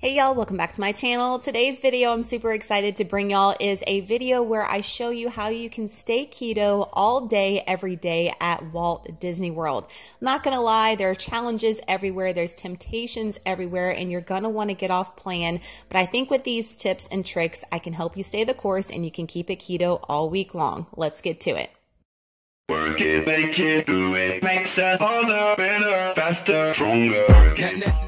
Hey y'all, welcome back to my channel. Today's video I'm super excited to bring y'all is a video where I show you how you can stay keto all day, every day at Walt Disney World. I'm not gonna lie, there are challenges everywhere, there's temptations everywhere, and you're gonna wanna get off plan, but I think with these tips and tricks, I can help you stay the course and you can keep it keto all week long. Let's get to it. Work it, make it, do it, makes us harder, better, faster, stronger.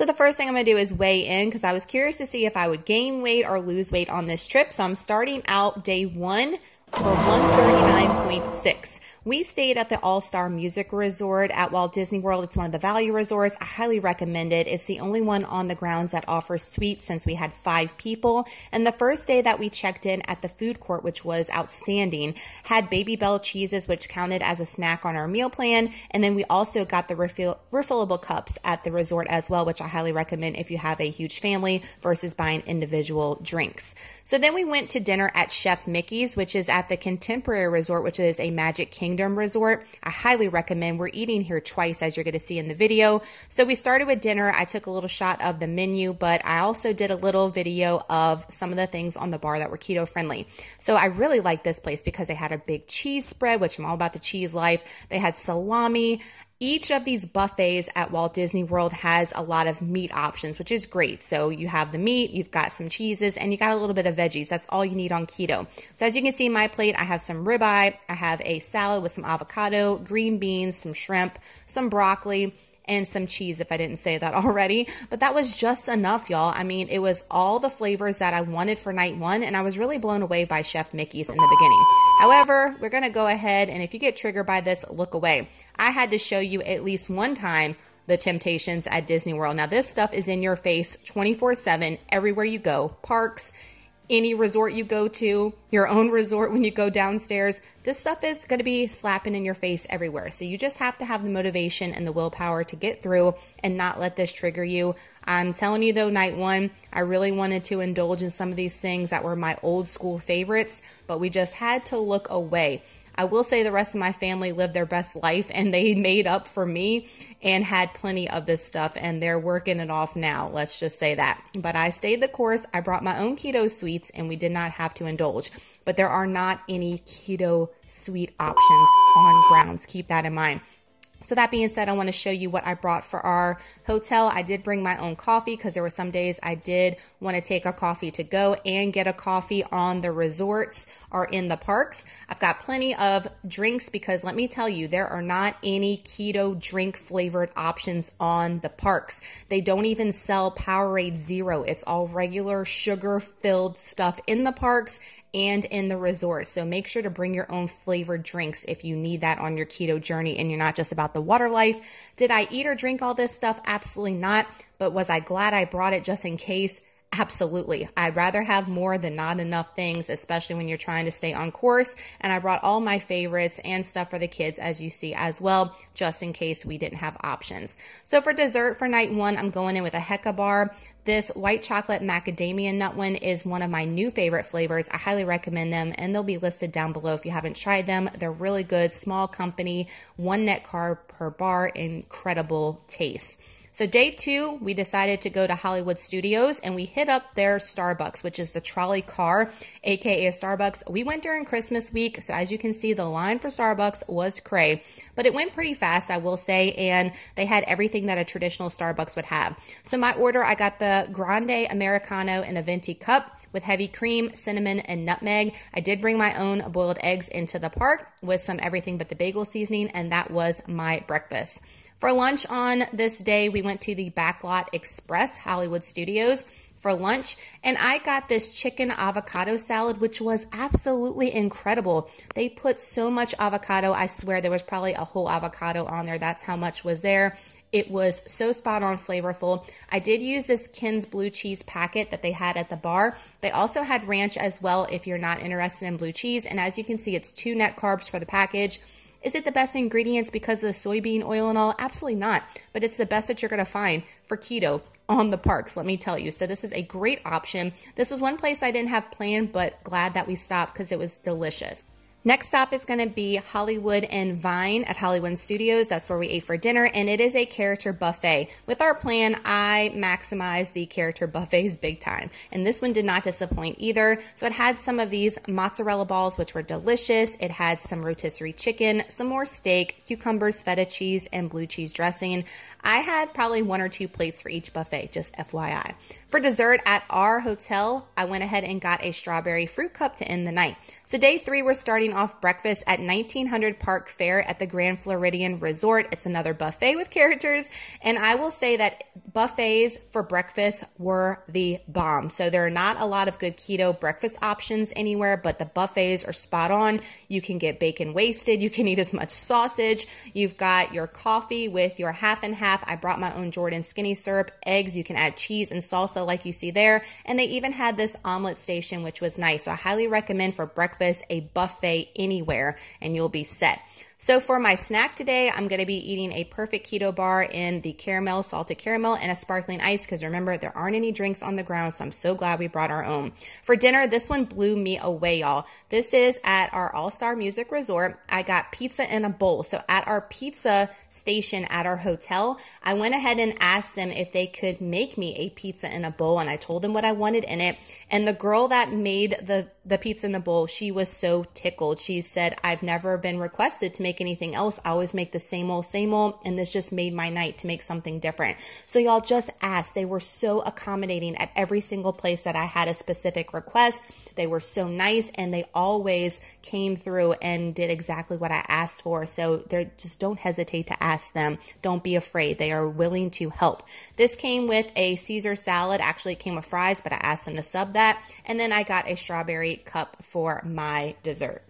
So the first thing I'm going to do is weigh in because I was curious to see if I would gain weight or lose weight on this trip. So I'm starting out day one for 139.6 we stayed at the All Star Music Resort at Walt Disney World. It's one of the value resorts. I highly recommend it. It's the only one on the grounds that offers suites since we had five people. And the first day that we checked in at the food court, which was outstanding, had Baby Bell cheeses, which counted as a snack on our meal plan. And then we also got the refill refillable cups at the resort as well, which I highly recommend if you have a huge family versus buying individual drinks. So then we went to dinner at Chef Mickey's, which is at the Contemporary Resort, which is a Magic Kingdom Kingdom Resort. I highly recommend. We're eating here twice, as you're going to see in the video. So we started with dinner. I took a little shot of the menu, but I also did a little video of some of the things on the bar that were keto friendly. So I really like this place because they had a big cheese spread, which I'm all about the cheese life. They had salami each of these buffets at Walt Disney World has a lot of meat options, which is great. So you have the meat, you've got some cheeses, and you got a little bit of veggies. That's all you need on keto. So as you can see, my plate, I have some ribeye, I have a salad with some avocado, green beans, some shrimp, some broccoli, and some cheese, if I didn't say that already. But that was just enough, y'all. I mean, it was all the flavors that I wanted for night one, and I was really blown away by Chef Mickey's in the beginning. However, we're gonna go ahead, and if you get triggered by this, look away. I had to show you at least one time the temptations at Disney World. Now, this stuff is in your face 24 7 everywhere you go, parks, any resort you go to, your own resort when you go downstairs. This stuff is going to be slapping in your face everywhere. So you just have to have the motivation and the willpower to get through and not let this trigger you. I'm telling you though, night one, I really wanted to indulge in some of these things that were my old school favorites, but we just had to look away. I will say the rest of my family lived their best life and they made up for me and had plenty of this stuff and they're working it off now. Let's just say that. But I stayed the course. I brought my own keto sweets and we did not have to indulge. But there are not any keto sweet options on grounds. Keep that in mind. So that being said, I want to show you what I brought for our hotel. I did bring my own coffee because there were some days I did want to take a coffee to go and get a coffee on the resorts or in the parks. I've got plenty of drinks because let me tell you, there are not any keto drink flavored options on the parks. They don't even sell Powerade Zero. It's all regular sugar filled stuff in the parks and in the resort. So make sure to bring your own flavored drinks if you need that on your keto journey and you're not just about the water life. Did I eat or drink all this stuff? Absolutely not. But was I glad I brought it just in case? Absolutely. I'd rather have more than not enough things, especially when you're trying to stay on course. And I brought all my favorites and stuff for the kids, as you see as well, just in case we didn't have options. So for dessert for night one, I'm going in with a Hecka bar. This white chocolate macadamia nut one is one of my new favorite flavors. I highly recommend them and they'll be listed down below if you haven't tried them. They're really good, small company, one net carb per bar, incredible taste. So day two, we decided to go to Hollywood Studios and we hit up their Starbucks, which is the trolley car, AKA Starbucks. We went during Christmas week. So as you can see, the line for Starbucks was cray, but it went pretty fast, I will say. And they had everything that a traditional Starbucks would have. So my order, I got the Grande Americano in a venti cup with heavy cream, cinnamon, and nutmeg. I did bring my own boiled eggs into the park with some everything but the bagel seasoning, and that was my breakfast. For lunch on this day, we went to the Backlot Express Hollywood Studios for lunch, and I got this chicken avocado salad, which was absolutely incredible. They put so much avocado, I swear there was probably a whole avocado on there. That's how much was there. It was so spot on flavorful. I did use this Kins blue cheese packet that they had at the bar. They also had ranch as well if you're not interested in blue cheese. And as you can see, it's two net carbs for the package. Is it the best ingredients because of the soybean oil and all? Absolutely not, but it's the best that you're going to find for keto on the parks, let me tell you. So this is a great option. This is one place I didn't have planned, but glad that we stopped because it was delicious. Next stop is going to be Hollywood and Vine at Hollywood Studios. That's where we ate for dinner, and it is a character buffet. With our plan, I maximized the character buffets big time, and this one did not disappoint either. So it had some of these mozzarella balls, which were delicious. It had some rotisserie chicken, some more steak, cucumbers, feta cheese, and blue cheese dressing. I had probably one or two plates for each buffet, just FYI. For dessert at our hotel, I went ahead and got a strawberry fruit cup to end the night. So day three, we're starting off breakfast at 1900 Park Fair at the Grand Floridian Resort. It's another buffet with characters. And I will say that buffets for breakfast were the bomb. So there are not a lot of good keto breakfast options anywhere, but the buffets are spot on. You can get bacon wasted. You can eat as much sausage. You've got your coffee with your half and half. I brought my own Jordan skinny syrup, eggs. You can add cheese and salsa pasta like you see there. And they even had this omelet station, which was nice. So I highly recommend for breakfast a buffet anywhere and you'll be set. So for my snack today, I'm going to be eating a perfect keto bar in the caramel, salted caramel, and a sparkling ice because remember, there aren't any drinks on the ground, so I'm so glad we brought our own. For dinner, this one blew me away, y'all. This is at our All-Star Music Resort. I got pizza in a bowl. So at our pizza station at our hotel, I went ahead and asked them if they could make me a pizza in a bowl, and I told them what I wanted in it. And the girl that made the, the pizza in the bowl, she was so tickled. She said, I've never been requested to make make anything else. I always make the same old, same old. And this just made my night to make something different. So y'all just ask. They were so accommodating at every single place that I had a specific request. They were so nice and they always came through and did exactly what I asked for. So they just don't hesitate to ask them. Don't be afraid. They are willing to help. This came with a Caesar salad. Actually, it came with fries, but I asked them to sub that. And then I got a strawberry cup for my dessert.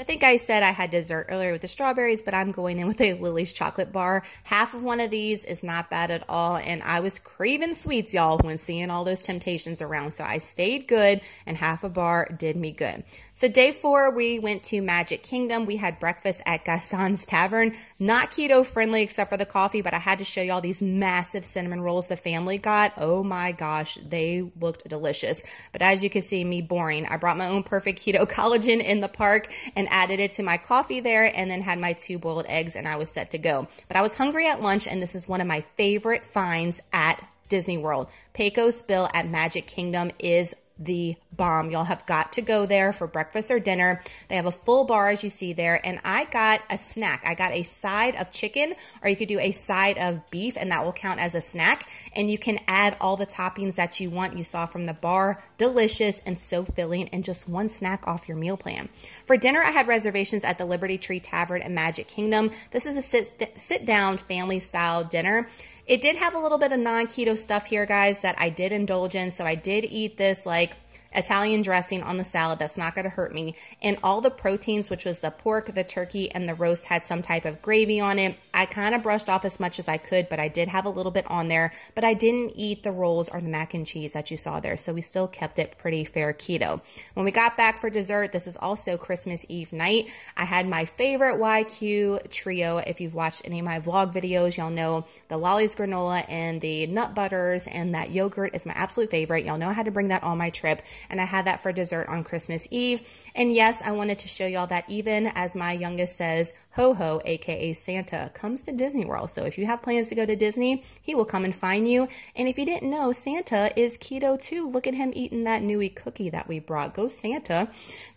I think I said I had dessert earlier with the strawberries, but I'm going in with a Lily's chocolate bar. Half of one of these is not bad at all, and I was craving sweets, y'all, when seeing all those temptations around. So I stayed good, and half a bar did me good. So day four, we went to Magic Kingdom. We had breakfast at Gaston's Tavern. Not keto friendly except for the coffee, but I had to show y'all these massive cinnamon rolls the family got. Oh my gosh, they looked delicious. But as you can see, me boring. I brought my own perfect keto collagen in the park, and added it to my coffee there and then had my two boiled eggs and I was set to go. But I was hungry at lunch and this is one of my favorite finds at Disney World. Pecos Bill at Magic Kingdom is the bomb. Y'all have got to go there for breakfast or dinner. They have a full bar as you see there. And I got a snack. I got a side of chicken or you could do a side of beef and that will count as a snack. And you can add all the toppings that you want. You saw from the bar, delicious and so filling and just one snack off your meal plan. For dinner, I had reservations at the Liberty Tree Tavern in Magic Kingdom. This is a sit, sit down family style dinner. It did have a little bit of non-keto stuff here, guys, that I did indulge in. So I did eat this like Italian dressing on the salad. That's not going to hurt me. And all the proteins, which was the pork, the turkey, and the roast had some type of gravy on it. I kind of brushed off as much as I could, but I did have a little bit on there, but I didn't eat the rolls or the mac and cheese that you saw there. So we still kept it pretty fair keto. When we got back for dessert, this is also Christmas Eve night. I had my favorite YQ trio. If you've watched any of my vlog videos, y'all know the lollies granola and the nut butters and that yogurt is my absolute favorite. Y'all know I had to bring that on my trip and I had that for dessert on Christmas Eve. And yes, I wanted to show y'all that even as my youngest says, Ho Ho, aka Santa, comes to Disney World. So if you have plans to go to Disney, he will come and find you. And if you didn't know, Santa is keto too. Look at him eating that Nui cookie that we brought. Go Santa.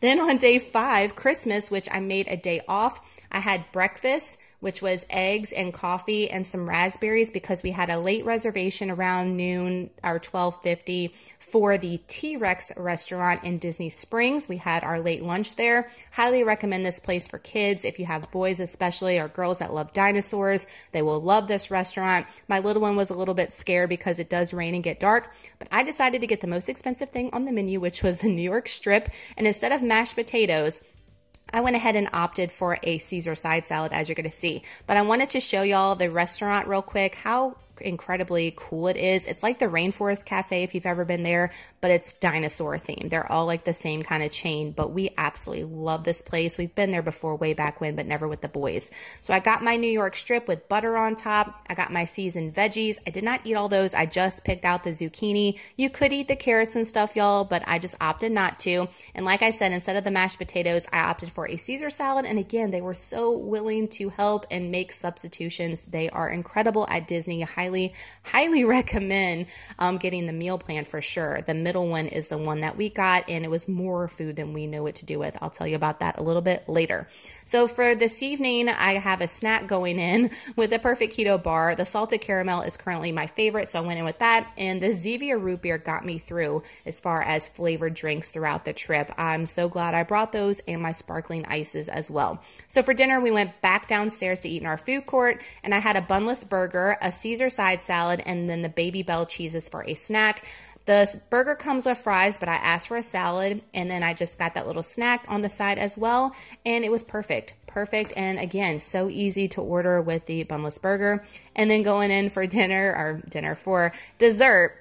Then on day five, Christmas, which I made a day off, I had breakfast, which was eggs and coffee and some raspberries because we had a late reservation around noon or 12.50 for the T-Rex restaurant in Disney Springs. We had our late lunch there. Highly recommend this place for kids. If you have boys especially or girls that love dinosaurs, they will love this restaurant. My little one was a little bit scared because it does rain and get dark, but I decided to get the most expensive thing on the menu, which was the New York strip. And instead of mashed potatoes, I went ahead and opted for a Caesar side salad as you're going to see. But I wanted to show y'all the restaurant real quick, how incredibly cool it is. It's like the Rainforest Cafe if you've ever been there, but it's dinosaur themed. They're all like the same kind of chain, but we absolutely love this place. We've been there before way back when, but never with the boys. So I got my New York strip with butter on top. I got my seasoned veggies. I did not eat all those. I just picked out the zucchini. You could eat the carrots and stuff, y'all, but I just opted not to. And like I said, instead of the mashed potatoes, I opted for a Caesar salad. And again, they were so willing to help and make substitutions. They are incredible at Disney. Highly highly, highly recommend um, getting the meal plan for sure. The middle one is the one that we got, and it was more food than we knew what to do with. I'll tell you about that a little bit later. So for this evening, I have a snack going in with the Perfect Keto Bar. The salted caramel is currently my favorite, so I went in with that. And the Zevia root beer got me through as far as flavored drinks throughout the trip. I'm so glad I brought those and my sparkling ices as well. So for dinner, we went back downstairs to eat in our food court, and I had a bunless burger, a Caesar side salad, and then the baby bell cheeses for a snack. The burger comes with fries, but I asked for a salad, and then I just got that little snack on the side as well, and it was perfect. Perfect, and again, so easy to order with the bunless burger. And then going in for dinner, or dinner for dessert,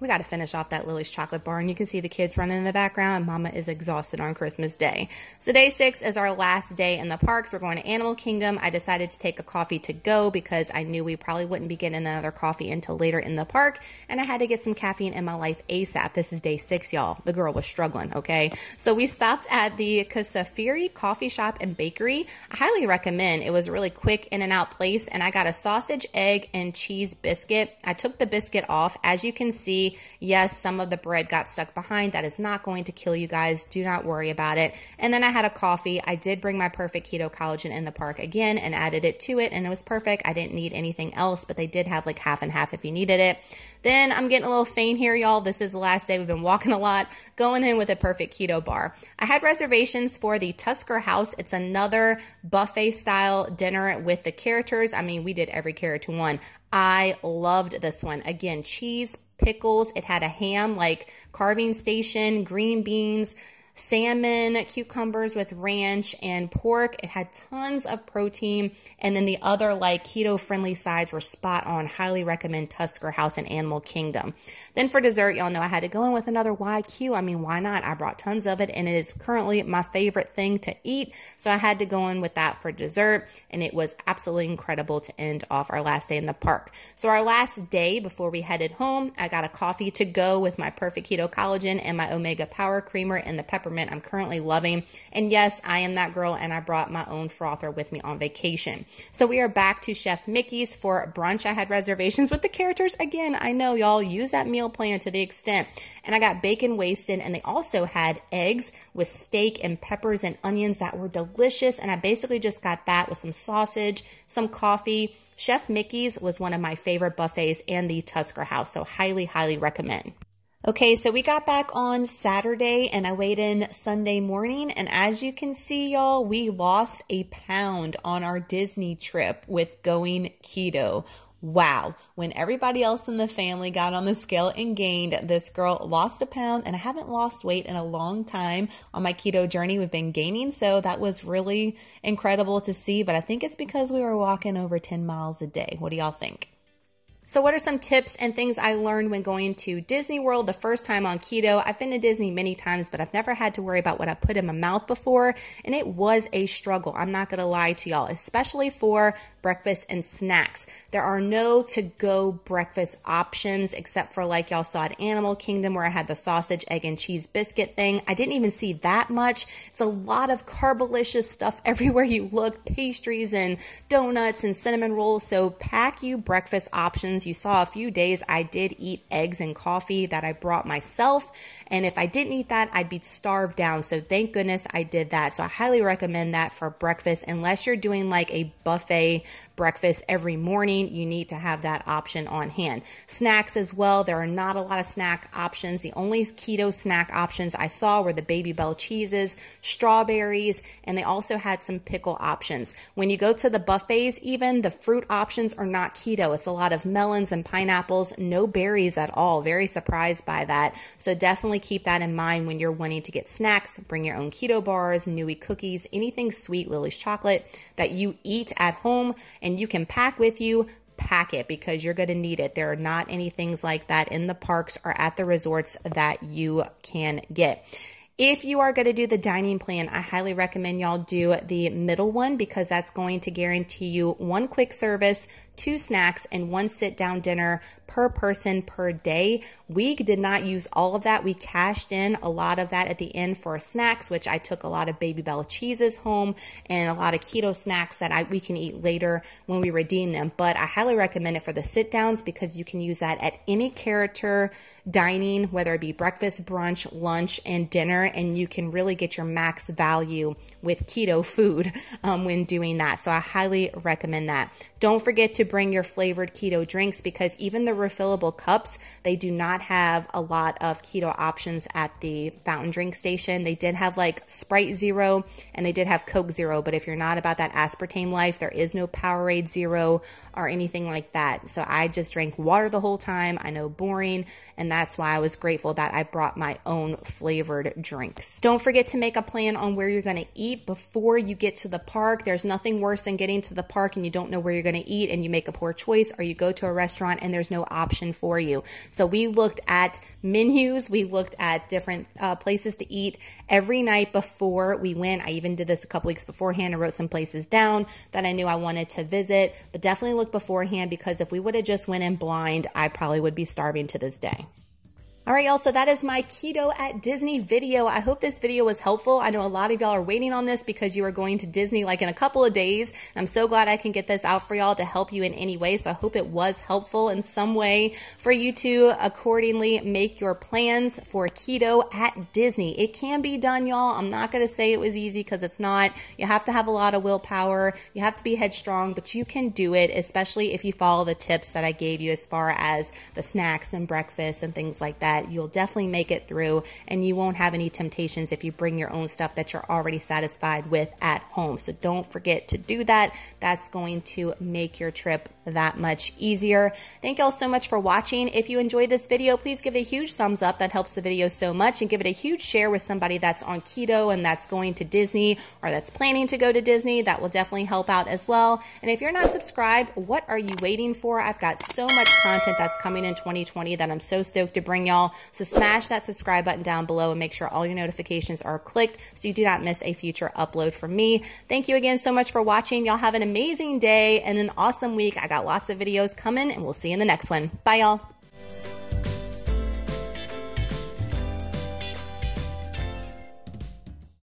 we got to finish off that Lily's chocolate bar. And you can see the kids running in the background. Mama is exhausted on Christmas Day. So day six is our last day in the parks. We're going to Animal Kingdom. I decided to take a coffee to go because I knew we probably wouldn't be getting another coffee until later in the park. And I had to get some caffeine in my life ASAP. This is day six, y'all. The girl was struggling, okay? So we stopped at the Kasafiri Coffee Shop and Bakery. I highly recommend. It was a really quick in and out place. And I got a sausage, egg, and cheese biscuit. I took the biscuit off. As you can see, Yes, some of the bread got stuck behind. That is not going to kill you guys. Do not worry about it. And then I had a coffee. I did bring my Perfect Keto Collagen in the park again and added it to it and it was perfect. I didn't need anything else, but they did have like half and half if you needed it. Then I'm getting a little faint here, y'all. This is the last day. We've been walking a lot, going in with a Perfect Keto bar. I had reservations for the Tusker House. It's another buffet style dinner with the characters. I mean, we did every character one. I loved this one. Again, cheese, pickles. It had a ham like carving station, green beans, salmon, cucumbers with ranch, and pork. It had tons of protein. And then the other like keto-friendly sides were spot on. Highly recommend Tusker House and Animal Kingdom. Then for dessert, y'all know I had to go in with another YQ. I mean, why not? I brought tons of it, and it is currently my favorite thing to eat. So I had to go in with that for dessert, and it was absolutely incredible to end off our last day in the park. So our last day before we headed home, I got a coffee to go with my Perfect Keto Collagen and my Omega Power Creamer and the pepper peppermint I'm currently loving. And yes, I am that girl and I brought my own frother with me on vacation. So we are back to Chef Mickey's for brunch. I had reservations with the characters. Again, I know y'all use that meal plan to the extent. And I got bacon wasted and they also had eggs with steak and peppers and onions that were delicious. And I basically just got that with some sausage, some coffee, Chef Mickey's was one of my favorite buffets and the Tusker House, so highly, highly recommend. Okay, so we got back on Saturday and I weighed in Sunday morning. And as you can see, y'all, we lost a pound on our Disney trip with going keto. Wow, when everybody else in the family got on the scale and gained, this girl lost a pound, and I haven't lost weight in a long time on my keto journey. We've been gaining, so that was really incredible to see, but I think it's because we were walking over 10 miles a day. What do y'all think? So, what are some tips and things I learned when going to Disney World the first time on keto? I've been to Disney many times, but I've never had to worry about what I put in my mouth before. And it was a struggle. I'm not going to lie to y'all, especially for breakfast and snacks. There are no to go breakfast options except for like y'all saw at Animal Kingdom where I had the sausage, egg, and cheese biscuit thing. I didn't even see that much. It's a lot of carbolicious stuff everywhere you look pastries and donuts and cinnamon rolls. So, pack you breakfast options you saw a few days I did eat eggs and coffee that I brought myself. And if I didn't eat that, I'd be starved down. So thank goodness I did that. So I highly recommend that for breakfast. Unless you're doing like a buffet breakfast every morning, you need to have that option on hand. Snacks as well. There are not a lot of snack options. The only keto snack options I saw were the baby bell cheeses, strawberries, and they also had some pickle options. When you go to the buffets, even the fruit options are not keto. It's a lot of melon watermelons and pineapples, no berries at all. Very surprised by that. So definitely keep that in mind when you're wanting to get snacks. Bring your own keto bars, Nui cookies, anything sweet, Lily's chocolate that you eat at home and you can pack with you Pack it because you're going to need it. There are not any things like that in the parks or at the resorts that you can get. If you are going to do the dining plan, I highly recommend y'all do the middle one because that's going to guarantee you one quick service, two snacks, and one sit down dinner per person per day. We did not use all of that. We cashed in a lot of that at the end for snacks, which I took a lot of Baby Bella cheeses home and a lot of keto snacks that I, we can eat later when we redeem them. But I highly recommend it for the sit downs because you can use that at any character dining, whether it be breakfast, brunch, lunch, and dinner, and you can really get your max value with keto food um, when doing that. So I highly recommend that. Don't forget to bring your flavored keto drinks because even the refillable cups, they do not have a lot of keto options at the fountain drink station. They did have like Sprite Zero and they did have Coke Zero, but if you're not about that aspartame life, there is no Powerade Zero or anything like that. So I just drank water the whole time. I know boring, and that's why I was grateful that I brought my own flavored drinks. Don't forget to make a plan on where you're gonna eat before you get to the park. There's nothing worse than getting to the park and you don't know where you're gonna eat and you make a poor choice or you go to a restaurant and there's no option for you. So we looked at menus, we looked at different uh, places to eat every night before we went. I even did this a couple weeks beforehand. I wrote some places down that I knew I wanted to visit, but definitely look look beforehand because if we would have just went in blind, I probably would be starving to this day. All right, y'all, so that is my Keto at Disney video. I hope this video was helpful. I know a lot of y'all are waiting on this because you are going to Disney like in a couple of days. I'm so glad I can get this out for y'all to help you in any way. So I hope it was helpful in some way for you to accordingly make your plans for keto at Disney. It can be done, y'all. I'm not going to say it was easy because it's not. You have to have a lot of willpower. You have to be headstrong, but you can do it, especially if you follow the tips that I gave you as far as the snacks and breakfast and things like that that you'll definitely make it through and you won't have any temptations if you bring your own stuff that you're already satisfied with at home. So don't forget to do that. That's going to make your trip that much easier. Thank you all so much for watching. If you enjoyed this video, please give it a huge thumbs up. That helps the video so much and give it a huge share with somebody that's on keto and that's going to Disney or that's planning to go to Disney. That will definitely help out as well. And if you're not subscribed, what are you waiting for? I've got so much content that's coming in 2020 that I'm so stoked to bring y'all. So smash that subscribe button down below and make sure all your notifications are clicked so you do not miss a future upload from me. Thank you again so much for watching. Y'all have an amazing day and an awesome week. I got got lots of videos coming, and we'll see you in the next one. Bye, y'all.